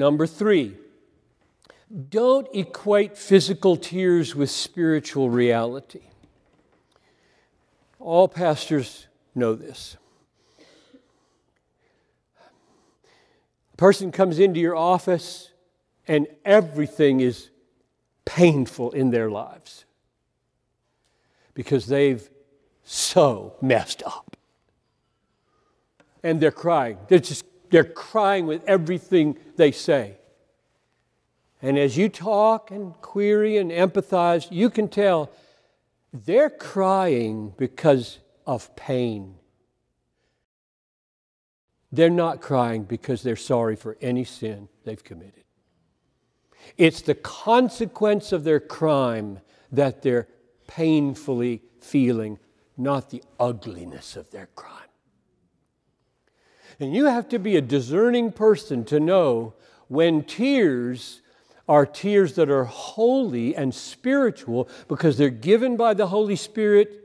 Number three, don't equate physical tears with spiritual reality. All pastors know this. A person comes into your office and everything is painful in their lives because they've so messed up. And they're crying. They're just they're crying with everything they say. And as you talk and query and empathize, you can tell they're crying because of pain. They're not crying because they're sorry for any sin they've committed. It's the consequence of their crime that they're painfully feeling, not the ugliness of their crime. And you have to be a discerning person to know when tears are tears that are holy and spiritual because they're given by the Holy Spirit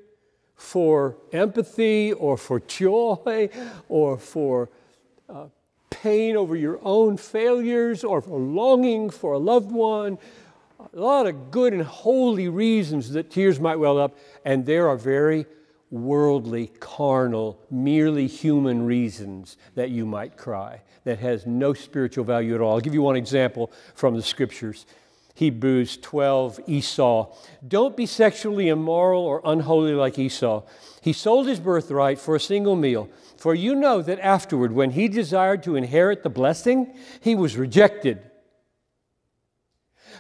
for empathy or for joy or for uh, pain over your own failures or for longing for a loved one. A lot of good and holy reasons that tears might well up, and there are very worldly, carnal, merely human reasons that you might cry that has no spiritual value at all. I'll give you one example from the scriptures. Hebrews 12, Esau. Don't be sexually immoral or unholy like Esau. He sold his birthright for a single meal. For you know that afterward, when he desired to inherit the blessing, he was rejected.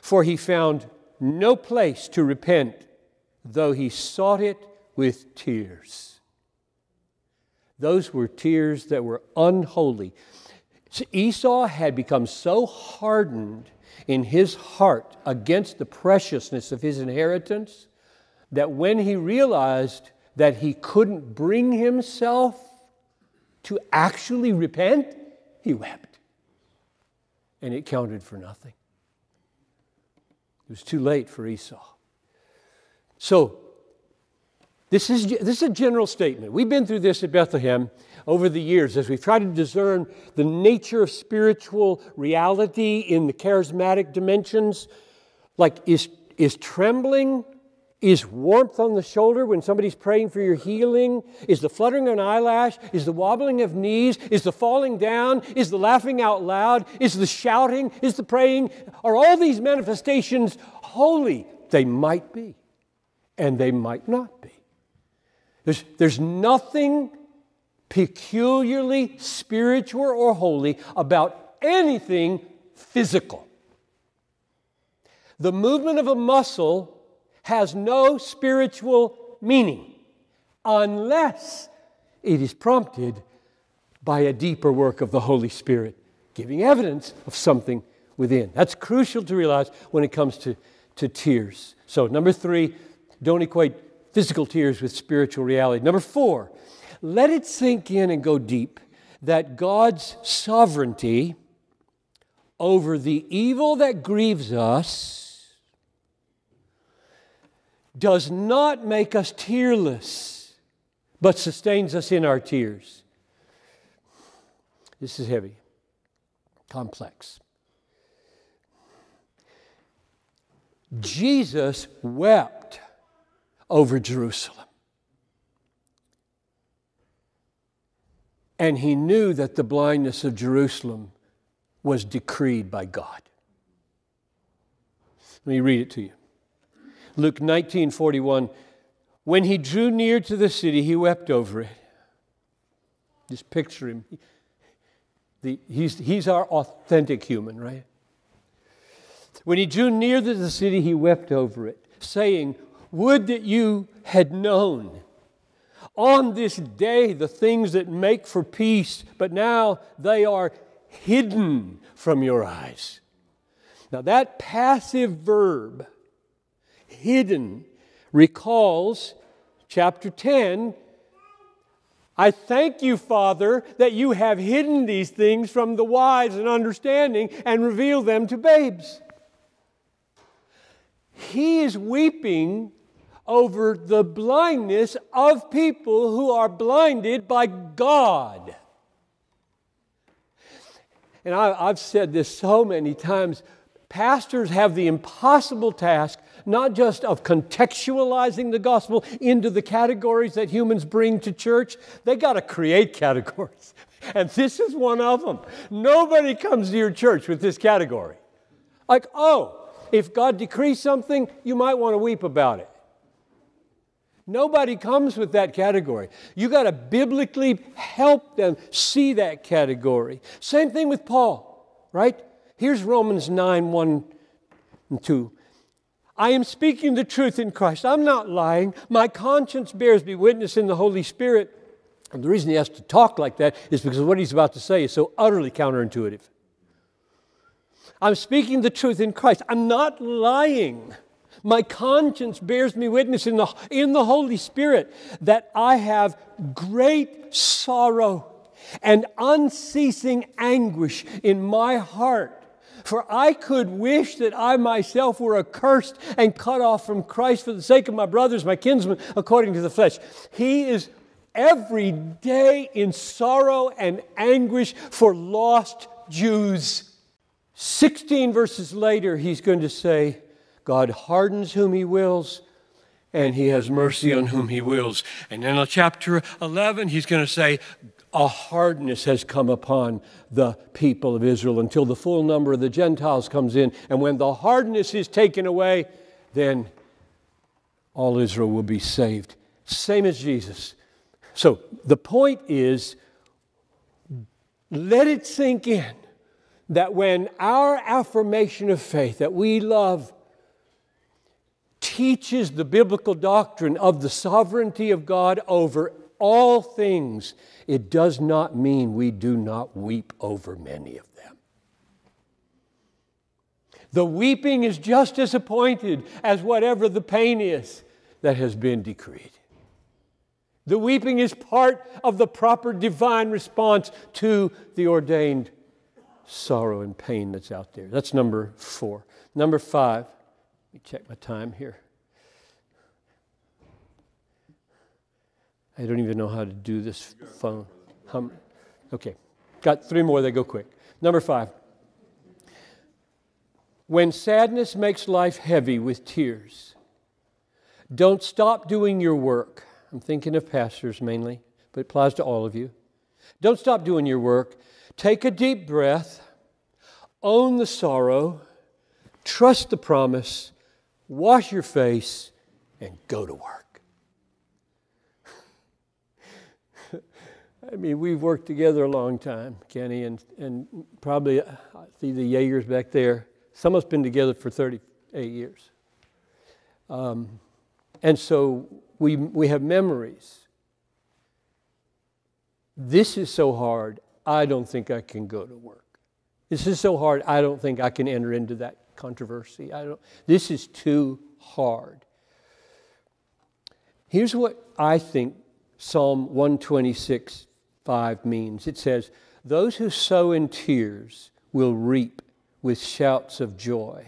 For he found no place to repent, though he sought it with tears. Those were tears that were unholy. Esau had become so hardened in his heart against the preciousness of his inheritance that when he realized that he couldn't bring himself to actually repent, he wept. And it counted for nothing. It was too late for Esau. So this is, this is a general statement. We've been through this at Bethlehem over the years as we've tried to discern the nature of spiritual reality in the charismatic dimensions. Like, is, is trembling, is warmth on the shoulder when somebody's praying for your healing, is the fluttering of an eyelash, is the wobbling of knees, is the falling down, is the laughing out loud, is the shouting, is the praying. Are all these manifestations holy? They might be, and they might not be. There's, there's nothing peculiarly spiritual or holy about anything physical. The movement of a muscle has no spiritual meaning unless it is prompted by a deeper work of the Holy Spirit, giving evidence of something within. That's crucial to realize when it comes to, to tears. So, number three, don't equate physical tears with spiritual reality. Number four, let it sink in and go deep that God's sovereignty over the evil that grieves us does not make us tearless, but sustains us in our tears. This is heavy, complex. Jesus wept over Jerusalem. And he knew that the blindness of Jerusalem was decreed by God. Let me read it to you. Luke 19 41. When he drew near to the city, he wept over it. Just picture him. The, he's, he's our authentic human, right? When he drew near to the city, he wept over it, saying, would that you had known on this day the things that make for peace, but now they are hidden from your eyes. Now, that passive verb, hidden, recalls chapter 10. I thank you, Father, that you have hidden these things from the wise and understanding and revealed them to babes. He is weeping over the blindness of people who are blinded by God. And I, have said this so many times pastors have the impossible task not just of contextualizing the gospel into the categories that humans bring to church, they got to create categories. And this is one of them. Nobody comes to your church with this category. Like, oh, if God decrees something, you might want to weep about it. Nobody comes with that category. You got to biblically help them see that category. Same thing with Paul, right? Here's Romans 9 1 and 2. I am speaking the truth in Christ. I'm not lying. My conscience bears me witness in the Holy Spirit. And the reason he has to talk like that is because what he's about to say is so utterly counterintuitive. I'm speaking the truth in Christ. I'm not lying. My conscience bears me witness in the, in the Holy Spirit that I have great sorrow and unceasing anguish in my heart. For I could wish that I myself were accursed and cut off from Christ for the sake of my brothers, my kinsmen, according to the flesh. He is every day in sorrow and anguish for lost Jews. 16 verses later, he's going to say, God hardens whom he wills, and he has mercy on whom he wills. And then in chapter 11, he's going to say, a hardness has come upon the people of Israel until the full number of the Gentiles comes in. And when the hardness is taken away, then all Israel will be saved. Same as Jesus. So the point is let it sink in that when our affirmation of faith that we love teaches the biblical doctrine of the sovereignty of God over all things, it does not mean we do not weep over many of them. The weeping is just as appointed as whatever the pain is that has been decreed. The weeping is part of the proper divine response to the ordained sorrow and pain that's out there. That's number four. Number five, let me check my time here. I don't even know how to do this phone. Hum. Okay, got three more. They go quick. Number five. When sadness makes life heavy with tears, don't stop doing your work. I'm thinking of pastors mainly, but it applies to all of you. Don't stop doing your work. Take a deep breath, own the sorrow, trust the promise, wash your face, and go to work. I mean, we've worked together a long time, Kenny, and, and probably I uh, see the Jaegers back there. Some of us been together for 38 years. Um, and so we, we have memories. This is so hard, I don't think I can go to work. This is so hard, I don't think I can enter into that controversy. I don't, this is too hard. Here's what I think Psalm 126 5 means. It says, Those who sow in tears will reap with shouts of joy.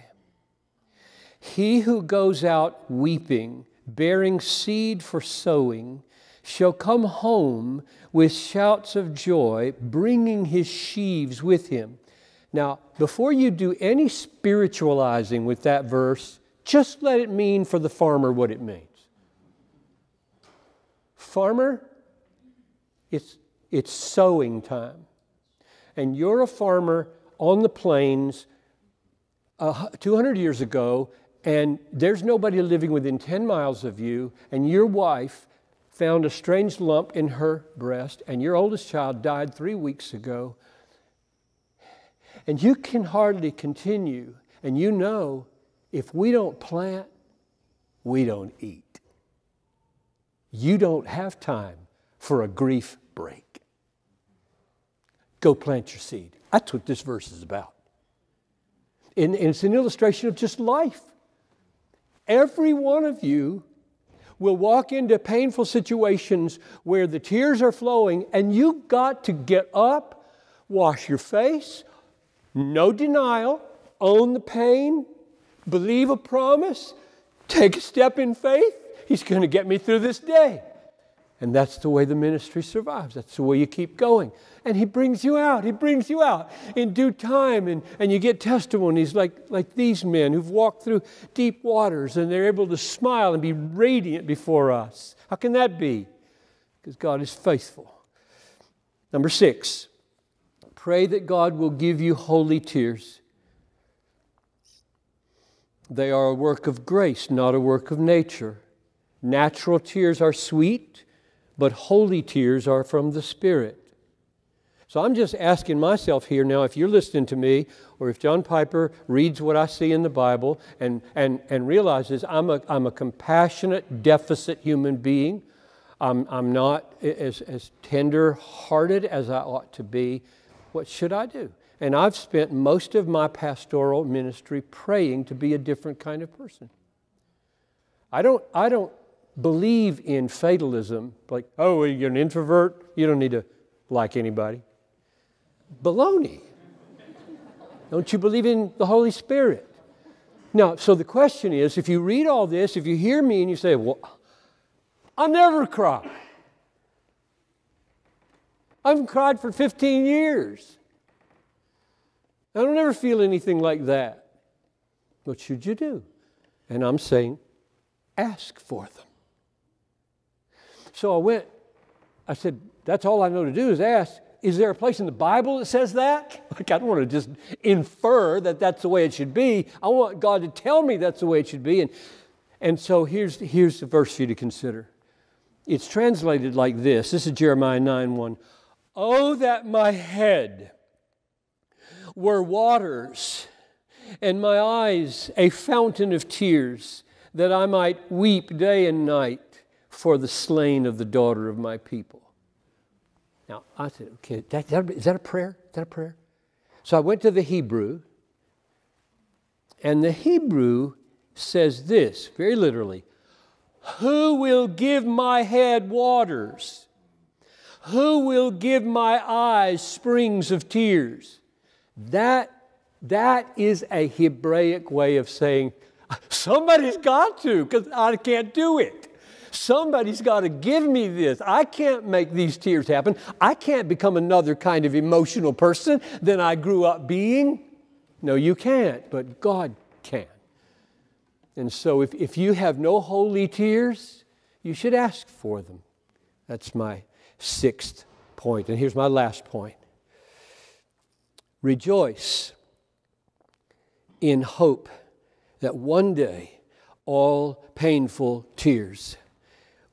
He who goes out weeping, bearing seed for sowing, shall come home with shouts of joy, bringing his sheaves with him. Now, before you do any spiritualizing with that verse, just let it mean for the farmer what it means. Farmer, it's it's sowing time. And you're a farmer on the plains uh, 200 years ago, and there's nobody living within 10 miles of you, and your wife found a strange lump in her breast, and your oldest child died three weeks ago, and you can hardly continue. And you know, if we don't plant, we don't eat. You don't have time for a grief break. Go plant your seed. That's what this verse is about. And, and it's an illustration of just life. Every one of you will walk into painful situations where the tears are flowing, and you've got to get up, wash your face, no denial, own the pain, believe a promise, take a step in faith. He's going to get me through this day. And that's the way the ministry survives. That's the way you keep going. And he brings you out. He brings you out in due time. And, and you get testimonies like, like these men who've walked through deep waters and they're able to smile and be radiant before us. How can that be? Because God is faithful. Number six, pray that God will give you holy tears. They are a work of grace, not a work of nature. Natural tears are sweet but holy tears are from the Spirit. So I'm just asking myself here now if you're listening to me or if John Piper reads what I see in the Bible and, and, and realizes I'm a, I'm a compassionate deficit human being, I'm, I'm not as, as tender hearted as I ought to be, what should I do? And I've spent most of my pastoral ministry praying to be a different kind of person. I don't, I don't believe in fatalism, like, oh, you're an introvert, you don't need to like anybody. Baloney. don't you believe in the Holy Spirit? Now, so the question is if you read all this, if you hear me and you say, well, i never cry. I haven't cried for 15 years. I don't ever feel anything like that. What should you do? And I'm saying, ask for them. So I went, I said, That's all I know to do is ask, is there a place in the Bible that says that? Like, I don't want to just infer that that's the way it should be. I want God to tell me that's the way it should be. And, and so here's, here's the verse for you to consider. It's translated like this. This is Jeremiah 9 1. Oh, that my head were waters and my eyes a fountain of tears, that I might weep day and night for the slain of the daughter of my people. Now, I said, okay, that, that, is that a prayer? Is that a prayer? So I went to the Hebrew, and the Hebrew says this very literally Who will give my head waters? Who will give my eyes springs of tears? That, that is a Hebraic way of saying, Somebody's got to, because I can't do it. Somebody's got to give me this. I can't make these tears happen. I can't become another kind of emotional person than I grew up being. No, you can't, but God can. And so if, if you have no holy tears, you should ask for them. That's my sixth point. And here's my last point Rejoice in hope that one day all painful tears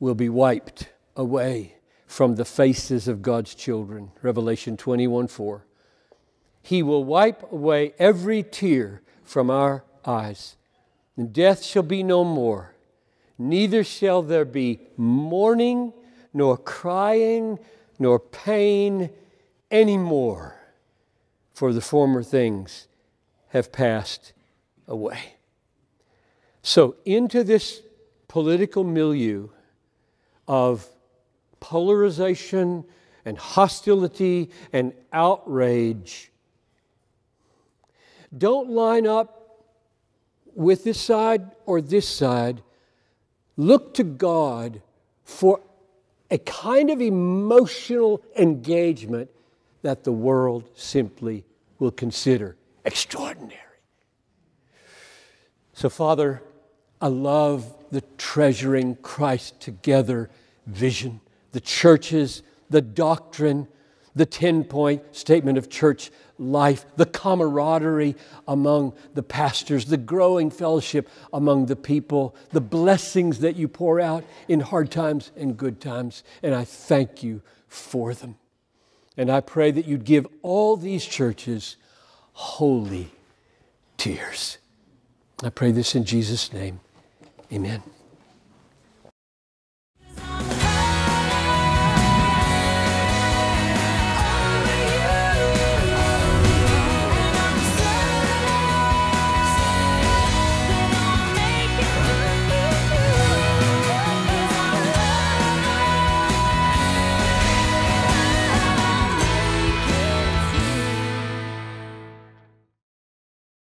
will be wiped away from the faces of God's children. Revelation 21 4. He will wipe away every tear from our eyes, and death shall be no more. Neither shall there be mourning, nor crying, nor pain any more, for the former things have passed away. So, into this political milieu, of polarization and hostility and outrage don't line up with this side or this side. Look to God for a kind of emotional engagement that the world simply will consider extraordinary. So, Father, I love treasuring Christ together vision. The churches, the doctrine, the 10 point statement of church life, the camaraderie among the pastors, the growing fellowship among the people, the blessings that you pour out in hard times and good times. And I thank you for them. And I pray that you'd give all these churches holy tears. I pray this in Jesus' name. Amen.